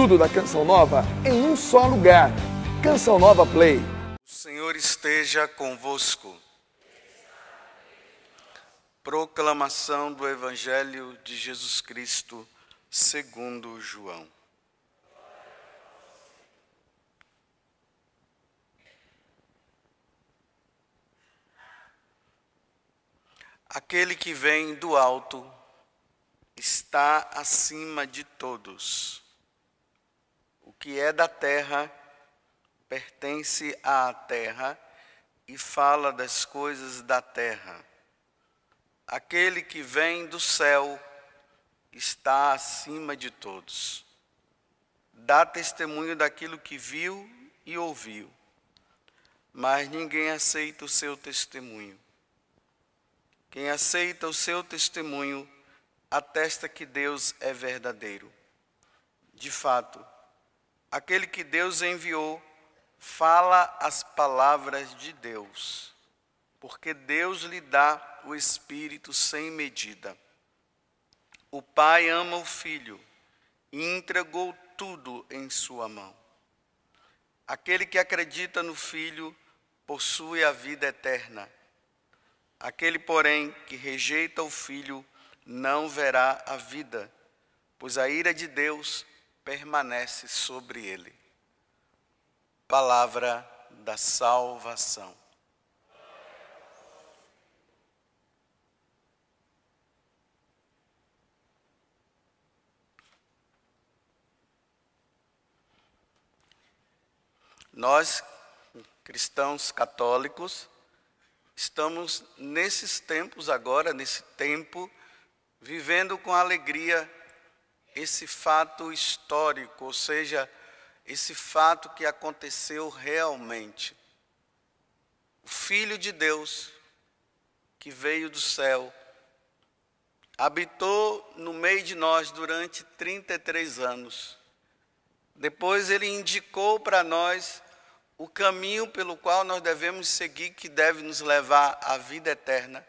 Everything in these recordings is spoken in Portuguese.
tudo da Canção Nova em um só lugar. Canção Nova Play. O Senhor esteja convosco. Proclamação do Evangelho de Jesus Cristo segundo João. Aquele que vem do alto está acima de todos que é da terra pertence à terra e fala das coisas da terra. Aquele que vem do céu está acima de todos. Dá testemunho daquilo que viu e ouviu, mas ninguém aceita o seu testemunho. Quem aceita o seu testemunho atesta que Deus é verdadeiro. De fato, Aquele que Deus enviou fala as palavras de Deus, porque Deus lhe dá o Espírito sem medida. O Pai ama o Filho e entregou tudo em sua mão. Aquele que acredita no Filho possui a vida eterna. Aquele, porém, que rejeita o Filho não verá a vida, pois a ira de Deus permanece sobre ele. Palavra da salvação. Nós, cristãos católicos, estamos nesses tempos agora, nesse tempo, vivendo com alegria esse fato histórico, ou seja, esse fato que aconteceu realmente. O Filho de Deus, que veio do céu, habitou no meio de nós durante 33 anos. Depois ele indicou para nós o caminho pelo qual nós devemos seguir, que deve nos levar à vida eterna.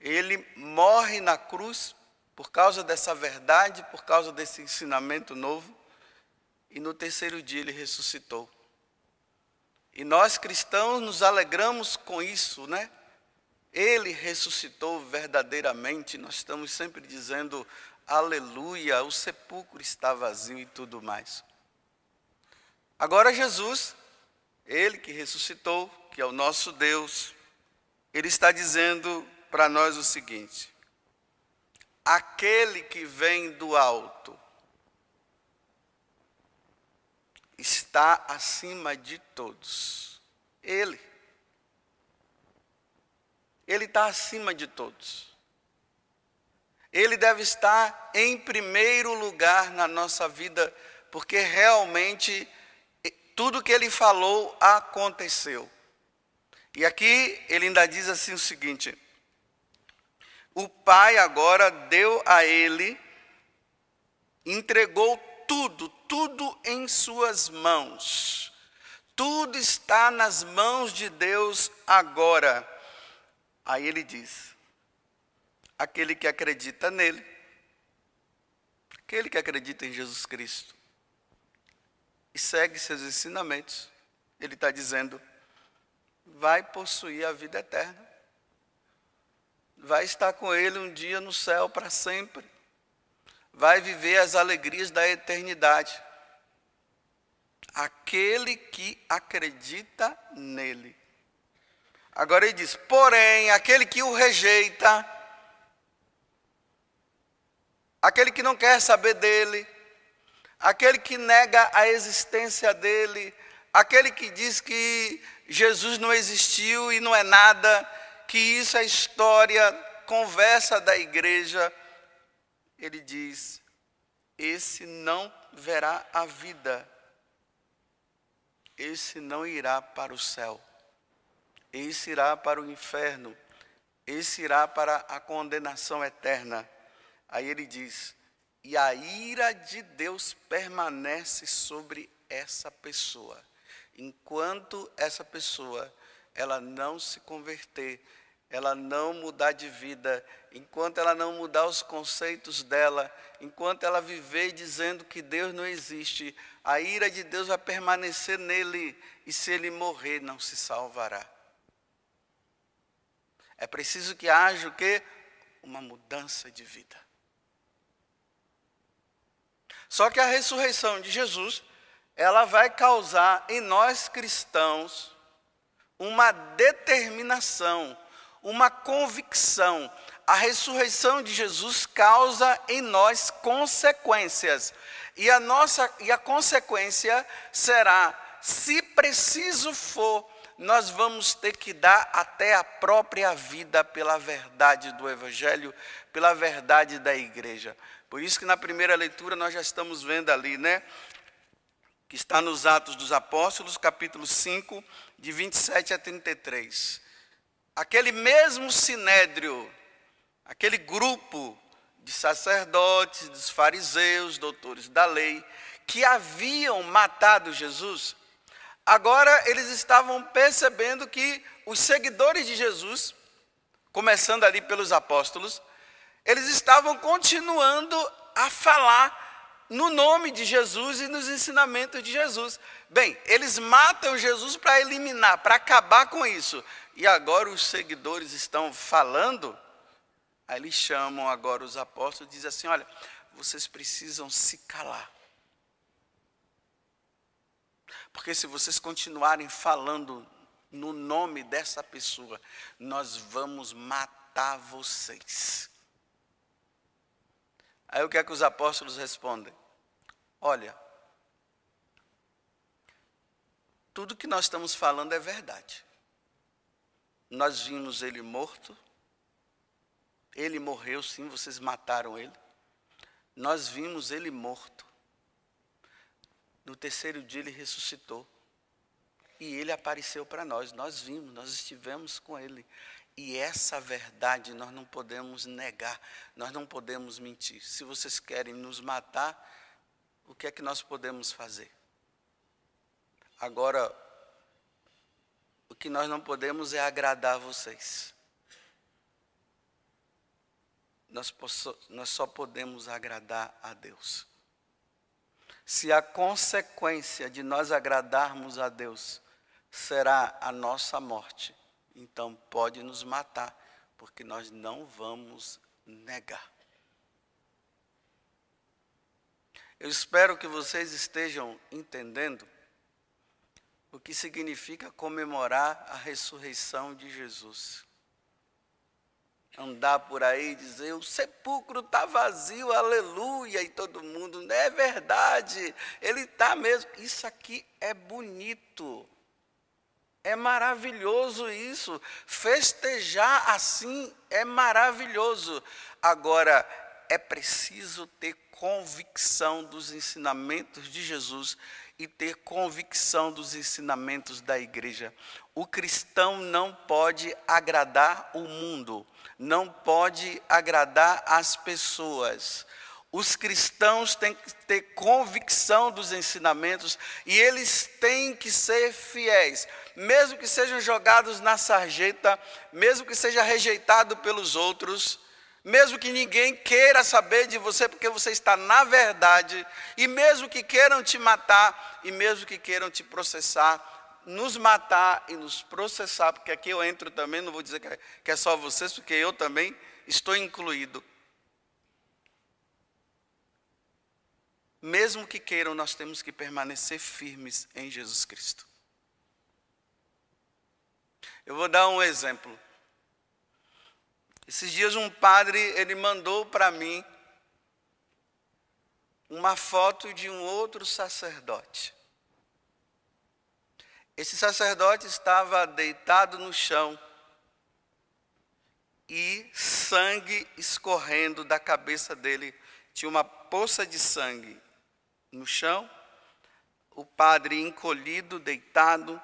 Ele morre na cruz por causa dessa verdade, por causa desse ensinamento novo, e no terceiro dia ele ressuscitou. E nós cristãos nos alegramos com isso, né? Ele ressuscitou verdadeiramente, nós estamos sempre dizendo aleluia, o sepulcro está vazio e tudo mais. Agora Jesus, ele que ressuscitou, que é o nosso Deus, ele está dizendo para nós o seguinte: aquele que vem do alto está acima de todos. Ele. Ele está acima de todos. Ele deve estar em primeiro lugar na nossa vida, porque realmente tudo que ele falou aconteceu. E aqui ele ainda diz assim o seguinte: o pai agora deu a ele, entregou tudo, tudo em suas mãos. Tudo está nas mãos de Deus agora. Aí ele diz: aquele que acredita nele, aquele que acredita em Jesus Cristo e segue seus ensinamentos, ele está dizendo, vai possuir a vida eterna vai estar com ele um dia no céu para sempre, vai viver as alegrias da eternidade. Aquele que acredita nele. Agora ele diz: porém, aquele que o rejeita, aquele que não quer saber dele, aquele que nega a existência dele, aquele que diz que Jesus não existiu e não é nada, que isso é história, conversa da igreja, ele diz: esse não verá a vida, esse não irá para o céu, esse irá para o inferno, esse irá para a condenação eterna. Aí ele diz: e a ira de Deus permanece sobre essa pessoa, enquanto essa pessoa ela não se converter ela não mudar de vida, enquanto ela não mudar os conceitos dela, enquanto ela viver dizendo que Deus não existe, a ira de Deus vai permanecer nele, e se ele morrer, não se salvará. É preciso que haja o quê? Uma mudança de vida. Só que a ressurreição de Jesus, ela vai causar em nós cristãos uma determinação uma convicção. A ressurreição de Jesus causa em nós consequências. E a nossa e a consequência será, se preciso for, nós vamos ter que dar até a própria vida pela verdade do evangelho, pela verdade da igreja. Por isso que na primeira leitura nós já estamos vendo ali, né? Que está nos Atos dos Apóstolos, capítulo 5, de 27 a 33 aquele mesmo sinédrio, aquele grupo de sacerdotes, dos fariseus, doutores da lei, que haviam matado Jesus, agora eles estavam percebendo que os seguidores de Jesus, começando ali pelos apóstolos, eles estavam continuando a falar no nome de Jesus e nos ensinamentos de Jesus. Bem, eles matam Jesus para eliminar, para acabar com isso e agora os seguidores estão falando, aí eles chamam agora os apóstolos e dizem assim: olha, vocês precisam se calar. Porque se vocês continuarem falando no nome dessa pessoa, nós vamos matar vocês. Aí o que é que os apóstolos respondem? Olha, tudo que nós estamos falando é verdade. Nós vimos ele morto. Ele morreu, sim, vocês mataram ele. Nós vimos ele morto. No terceiro dia ele ressuscitou. E ele apareceu para nós. Nós vimos, nós estivemos com ele. E essa verdade nós não podemos negar, nós não podemos mentir. Se vocês querem nos matar, o que é que nós podemos fazer? Agora, o que nós não podemos é agradar vocês. Nós, nós só podemos agradar a Deus. Se a consequência de nós agradarmos a Deus será a nossa morte, então pode nos matar, porque nós não vamos negar. Eu espero que vocês estejam entendendo o que significa comemorar a ressurreição de Jesus. Andar por aí e dizer: o sepulcro está vazio, aleluia, e todo mundo, não é verdade, ele está mesmo. Isso aqui é bonito, é maravilhoso isso. Festejar assim é maravilhoso. Agora, é preciso ter convicção dos ensinamentos de Jesus e ter convicção dos ensinamentos da igreja. O cristão não pode agradar o mundo, não pode agradar as pessoas. Os cristãos têm que ter convicção dos ensinamentos e eles têm que ser fiéis, mesmo que sejam jogados na sarjeta, mesmo que seja rejeitado pelos outros mesmo que ninguém queira saber de você, porque você está na verdade, e mesmo que queiram te matar, e mesmo que queiram te processar, nos matar e nos processar, porque aqui eu entro também, não vou dizer que é, é só vocês, porque eu também estou incluído. Mesmo que queiram, nós temos que permanecer firmes em Jesus Cristo. Eu vou dar um exemplo. Esses dias um padre, ele mandou para mim uma foto de um outro sacerdote. Esse sacerdote estava deitado no chão e sangue escorrendo da cabeça dele. Tinha uma poça de sangue no chão, o padre encolhido, deitado,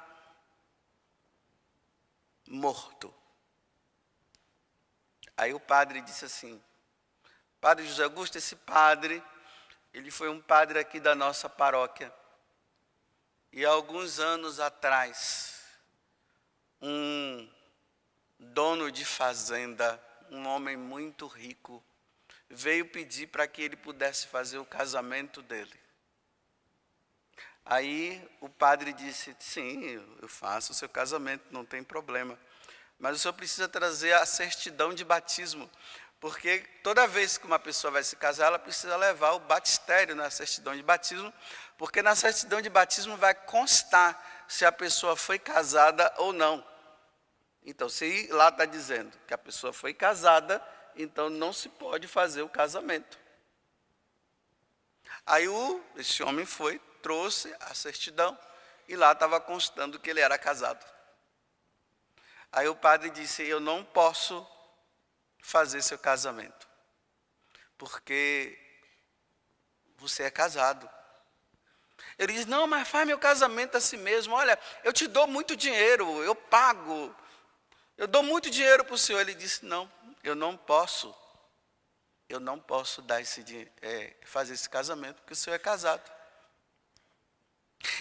morto. Aí o padre disse assim: Padre José Augusto, esse padre, ele foi um padre aqui da nossa paróquia. E alguns anos atrás, um dono de fazenda, um homem muito rico, veio pedir para que ele pudesse fazer o casamento dele. Aí o padre disse: Sim, eu faço o seu casamento, não tem problema. Mas o senhor precisa trazer a certidão de batismo, porque toda vez que uma pessoa vai se casar, ela precisa levar o batistério na né, certidão de batismo, porque na certidão de batismo vai constar se a pessoa foi casada ou não. Então, se lá está dizendo que a pessoa foi casada, então não se pode fazer o casamento. Aí o, esse homem foi, trouxe a certidão, e lá estava constando que ele era casado. Aí o padre disse: Eu não posso fazer seu casamento, porque você é casado. Ele disse: Não, mas faz meu casamento assim mesmo. Olha, eu te dou muito dinheiro, eu pago, eu dou muito dinheiro para o senhor. Ele disse: Não, eu não posso. Eu não posso dar esse, é, fazer esse casamento, porque o senhor é casado.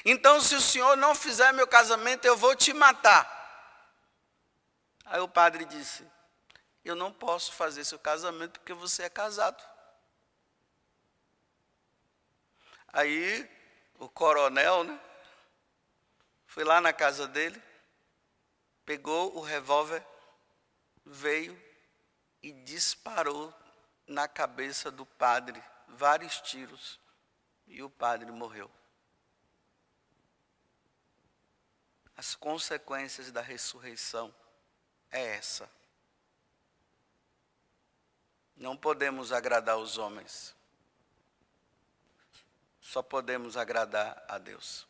Então, se o senhor não fizer meu casamento, eu vou te matar. Aí o padre disse: Eu não posso fazer seu casamento porque você é casado. Aí o coronel, né? Foi lá na casa dele, pegou o revólver, veio e disparou na cabeça do padre vários tiros e o padre morreu. As consequências da ressurreição é essa. Não podemos agradar os homens. Só podemos agradar a Deus.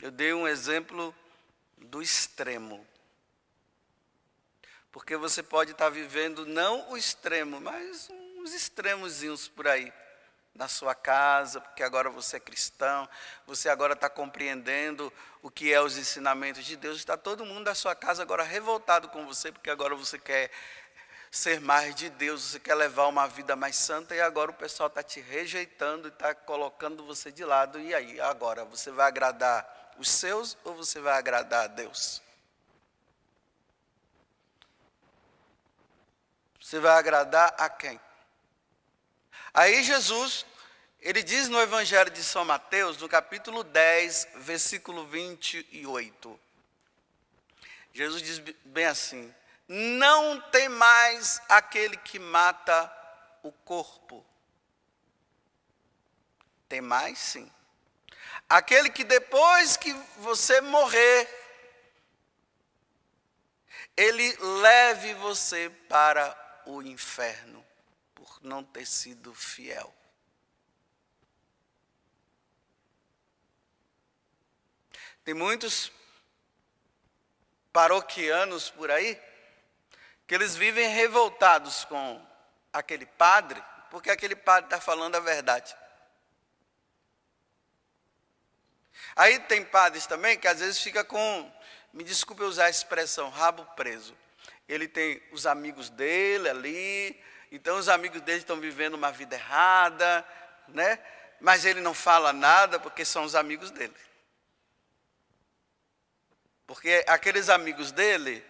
Eu dei um exemplo do extremo. Porque você pode estar vivendo não o extremo, mas uns extremozinhos por aí na sua casa, porque agora você é cristão, você agora está compreendendo o que é os ensinamentos de Deus. Está todo mundo da sua casa agora revoltado com você, porque agora você quer ser mais de Deus, você quer levar uma vida mais santa e agora o pessoal está te rejeitando e está colocando você de lado. E aí, agora, você vai agradar os seus ou você vai agradar a Deus? Você vai agradar a quem? Aí Jesus, ele diz no Evangelho de São Mateus, no capítulo 10, versículo 28. Jesus diz bem assim: Não tem mais aquele que mata o corpo. Tem mais, sim. Aquele que depois que você morrer, ele leve você para o inferno por não ter sido fiel. Tem muitos paroquianos por aí que eles vivem revoltados com aquele padre, porque aquele padre está falando a verdade. Aí tem padres também que às vezes fica com, me desculpe usar a expressão, rabo preso. Ele tem os amigos dele ali, então os amigos dele estão vivendo uma vida errada, né? Mas ele não fala nada porque são os amigos dele. Porque aqueles amigos dele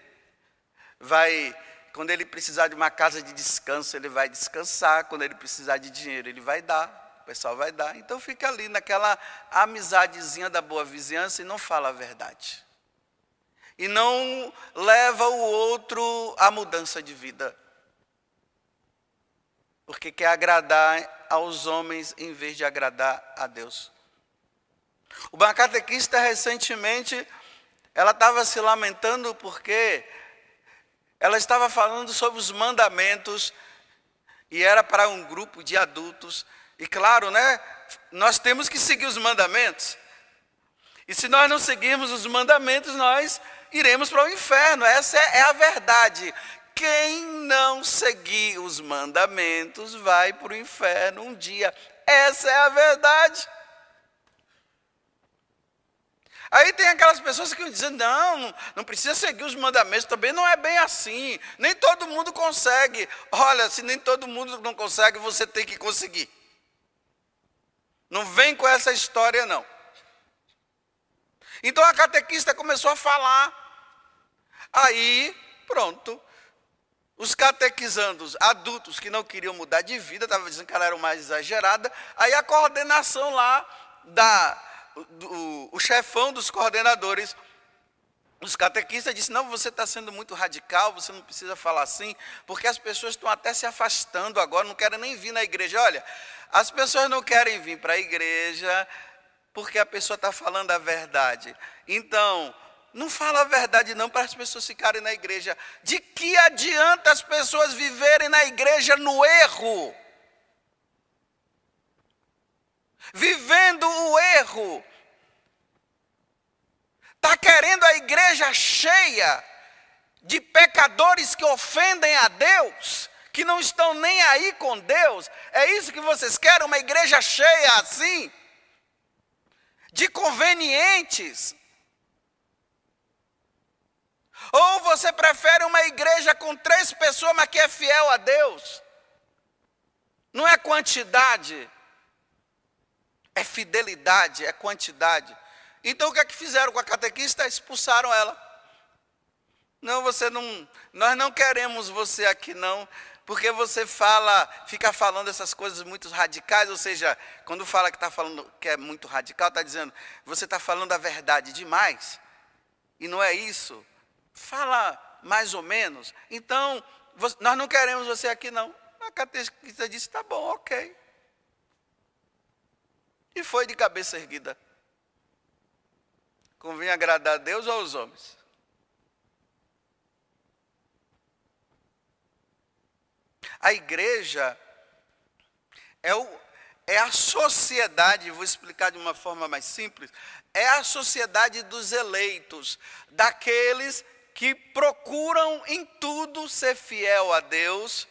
vai quando ele precisar de uma casa de descanso, ele vai descansar, quando ele precisar de dinheiro, ele vai dar, o pessoal vai dar. Então fica ali naquela amizadezinha da boa vizinhança e não fala a verdade. E não leva o outro à mudança de vida porque quer agradar aos homens em vez de agradar a Deus. O catequista recentemente, ela estava se lamentando porque ela estava falando sobre os mandamentos e era para um grupo de adultos. E claro, né? Nós temos que seguir os mandamentos. E se nós não seguirmos os mandamentos, nós iremos para o inferno. Essa é a verdade quem não seguir os mandamentos vai para o inferno um dia. Essa é a verdade. Aí tem aquelas pessoas que dizem: não, não, não precisa seguir os mandamentos, também não é bem assim. Nem todo mundo consegue. Olha, se nem todo mundo não consegue, você tem que conseguir. Não vem com essa história, não. Então a catequista começou a falar. Aí, pronto, os catequizandos adultos que não queriam mudar de vida, estavam dizendo que ela era mais exagerada. Aí a coordenação lá, da, do, o chefão dos coordenadores, os catequistas disse: não, você está sendo muito radical, você não precisa falar assim, porque as pessoas estão até se afastando agora, não querem nem vir na igreja. Olha, as pessoas não querem vir para a igreja porque a pessoa está falando a verdade. Então, não fala a verdade não para as pessoas ficarem na igreja. De que adianta as pessoas viverem na igreja no erro? Vivendo o erro. Está querendo a igreja cheia de pecadores que ofendem a Deus, que não estão nem aí com Deus. É isso que vocês querem? Uma igreja cheia assim? De convenientes? Ou você prefere uma igreja com três pessoas, mas que é fiel a Deus? Não é quantidade, é fidelidade, é quantidade. Então o que é que fizeram com a catequista? Expulsaram ela. Não, você não, nós não queremos você aqui não, porque você fala, fica falando essas coisas muito radicais, ou seja, quando fala que está falando que é muito radical, está dizendo, você está falando a verdade demais, e não é isso. Fala mais ou menos. Então, nós não queremos você aqui, não. A catequista disse: tá bom, ok. E foi de cabeça erguida. Convém agradar a Deus ou aos homens? A igreja é, o, é a sociedade, vou explicar de uma forma mais simples, é a sociedade dos eleitos, daqueles que procuram em tudo ser fiel a Deus,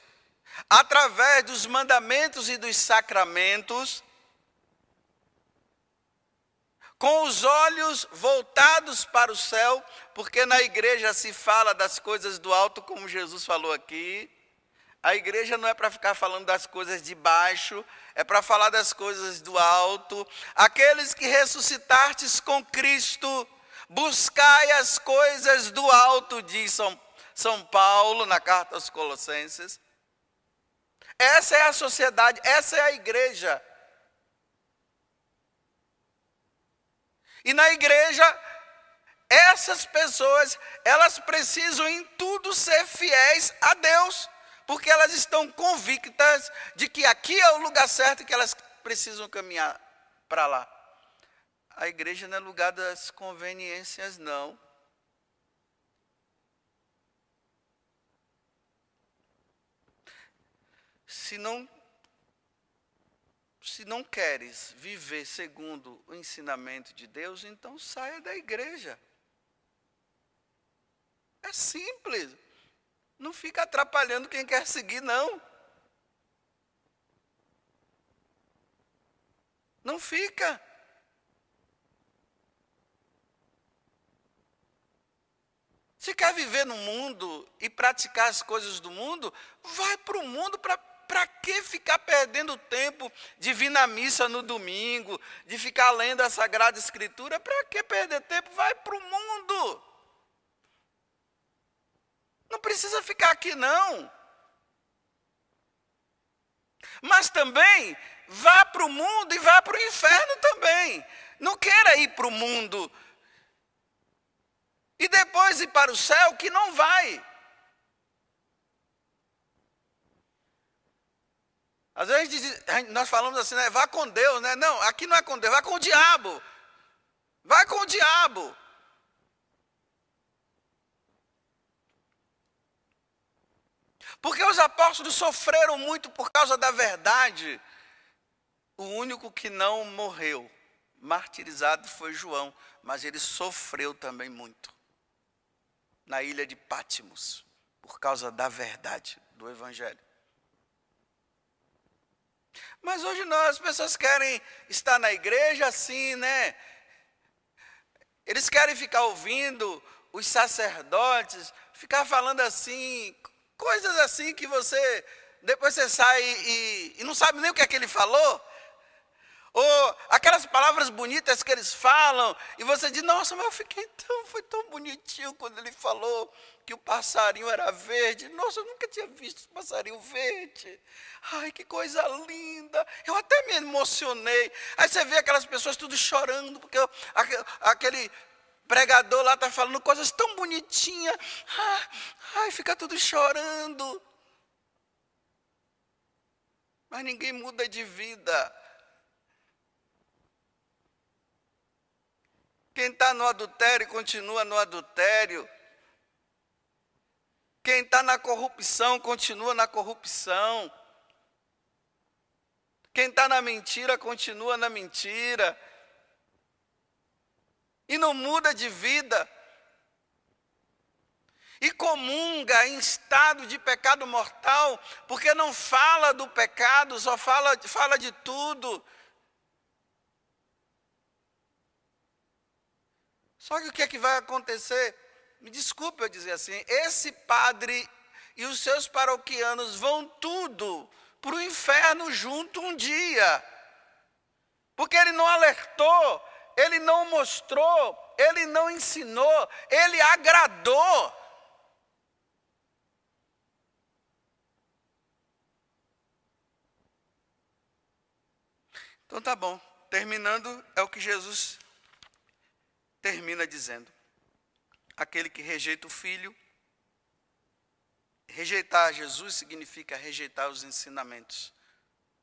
através dos mandamentos e dos sacramentos, com os olhos voltados para o céu, porque na igreja se fala das coisas do alto, como Jesus falou aqui. A igreja não é para ficar falando das coisas de baixo, é para falar das coisas do alto. Aqueles que ressuscitastes com Cristo, Buscai as coisas do alto, diz São, São Paulo na carta aos Colossenses. Essa é a sociedade, essa é a igreja. E na igreja, essas pessoas, elas precisam em tudo ser fiéis a Deus, porque elas estão convictas de que aqui é o lugar certo que elas precisam caminhar para lá a igreja não é lugar das conveniências, não. Se não, se não queres viver segundo o ensinamento de Deus, então saia da igreja. É simples. Não fica atrapalhando quem quer seguir, não. Não fica. Se quer viver no mundo e praticar as coisas do mundo, vai para o mundo para para que ficar perdendo tempo de vir na missa no domingo, de ficar lendo a Sagrada Escritura? Para que perder tempo? Vai para o mundo. Não precisa ficar aqui, não. Mas também vá para o mundo e vá para o inferno também. Não queira ir para o mundo e depois ir para o céu que não vai. Às vezes diz, nós falamos assim, né? Vá com Deus, né? Não, aqui não é com Deus, vá com o diabo. Vai com o diabo. Porque os apóstolos sofreram muito por causa da verdade. O único que não morreu martirizado foi João, mas ele sofreu também muito na ilha de Pátimos, por causa da verdade do Evangelho. Mas hoje nós, as pessoas querem estar na igreja assim, né? Eles querem ficar ouvindo os sacerdotes, ficar falando assim, coisas assim que você, depois você sai e, e não sabe nem o que é que ele falou, ou aquelas palavras bonitas que eles falam, e você diz, nossa, mas eu fiquei tão, foi tão bonitinho quando ele falou que o passarinho era verde. Nossa, eu nunca tinha visto passarinho verde. Ai, que coisa linda. Eu até me emocionei. Aí você vê aquelas pessoas tudo chorando, porque aquele pregador lá está falando coisas tão bonitinhas. Ah, ai, fica tudo chorando. Mas ninguém muda de vida. Quem está no adultério continua no adultério. Quem está na corrupção continua na corrupção. Quem está na mentira continua na mentira. E não muda de vida. E comunga em estado de pecado mortal, porque não fala do pecado, só fala, fala de tudo. Só que o que é que vai acontecer? Me desculpe eu dizer assim, esse padre e os seus paroquianos vão tudo para o inferno junto um dia. Porque ele não alertou, ele não mostrou, ele não ensinou, ele agradou. Então tá bom, terminando é o que Jesus termina dizendo: aquele que rejeita o filho, rejeitar Jesus significa rejeitar os ensinamentos.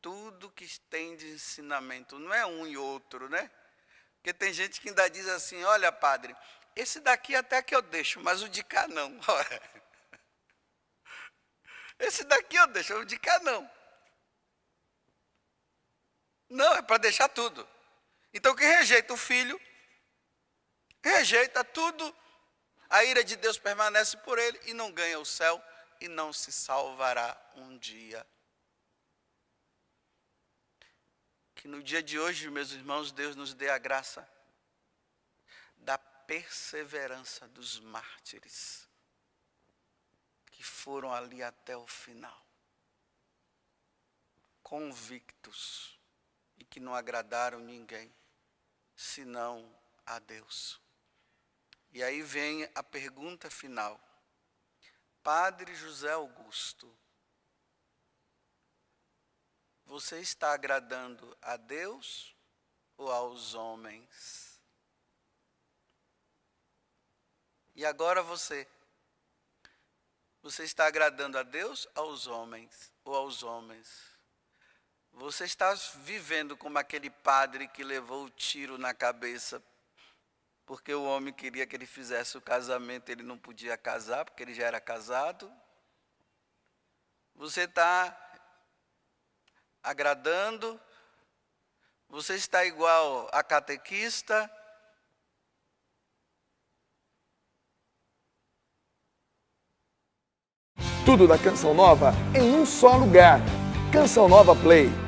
Tudo que tem de ensinamento, não é um e outro, né? Porque tem gente que ainda diz assim: olha, padre, esse daqui até que eu deixo, mas o de cá não. Esse daqui eu deixo, o de cá não. Não, é para deixar tudo. Então, quem rejeita o filho rejeita tudo, a ira de Deus permanece por ele e não ganha o céu e não se salvará um dia. Que no dia de hoje, meus irmãos, Deus nos dê a graça da perseverança dos mártires que foram ali até o final, convictos e que não agradaram ninguém, senão a Deus. E aí vem a pergunta final. Padre José Augusto, você está agradando a Deus ou aos homens? E agora você? Você está agradando a Deus aos homens ou aos homens? Você está vivendo como aquele padre que levou o tiro na cabeça porque o homem queria que ele fizesse o casamento, ele não podia casar, porque ele já era casado. Você está agradando, você está igual a catequista. Tudo da Canção Nova em um só lugar. Canção Nova Play.